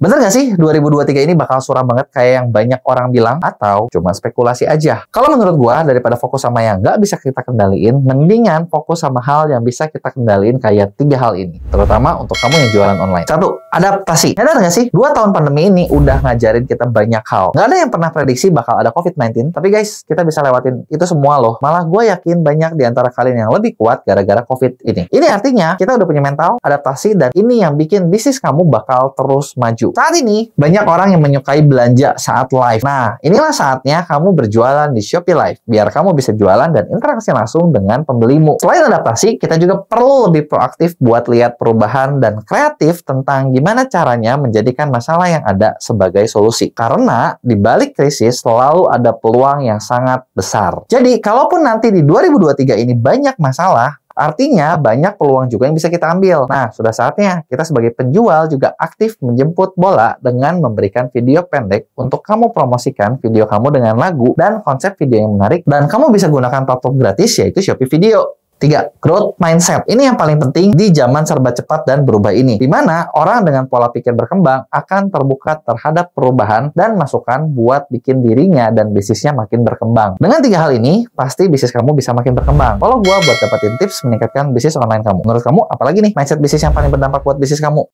Bener gak sih 2023 ini bakal suram banget kayak yang banyak orang bilang atau cuma spekulasi aja? Kalau menurut gua daripada fokus sama yang nggak bisa kita kendaliin, mendingan fokus sama hal yang bisa kita kendaliin kayak tiga hal ini. Terutama untuk kamu yang jualan online. Satu, adaptasi. Sadar gak sih? Dua tahun pandemi ini udah ngajarin kita banyak hal. Gak ada yang pernah prediksi bakal ada COVID-19, tapi guys, kita bisa lewatin itu semua loh. Malah gue yakin banyak di antara kalian yang lebih kuat gara-gara COVID ini. Ini artinya kita udah punya mental, adaptasi, dan ini yang bikin bisnis kamu bakal terus maju. Saat ini, banyak orang yang menyukai belanja saat live. Nah, inilah saatnya kamu berjualan di Shopee Live, biar kamu bisa jualan dan interaksi langsung dengan pembelimu. Selain adaptasi, kita juga perlu lebih proaktif buat lihat perubahan dan kreatif tentang gimana caranya menjadikan masalah yang ada sebagai solusi. Karena di balik krisis selalu ada peluang yang sangat besar. Jadi, kalaupun nanti di 2023 ini banyak masalah, Artinya banyak peluang juga yang bisa kita ambil. Nah, sudah saatnya kita sebagai penjual juga aktif menjemput bola dengan memberikan video pendek untuk kamu promosikan video kamu dengan lagu dan konsep video yang menarik dan kamu bisa gunakan platform gratis yaitu Shopee Video. Tiga, growth mindset. Ini yang paling penting di zaman serba cepat dan berubah ini. Di mana orang dengan pola pikir berkembang akan terbuka terhadap perubahan dan masukan buat bikin dirinya dan bisnisnya makin berkembang. Dengan tiga hal ini, pasti bisnis kamu bisa makin berkembang. Kalau gua buat dapetin tips meningkatkan bisnis online kamu. Menurut kamu, apalagi nih mindset bisnis yang paling berdampak buat bisnis kamu?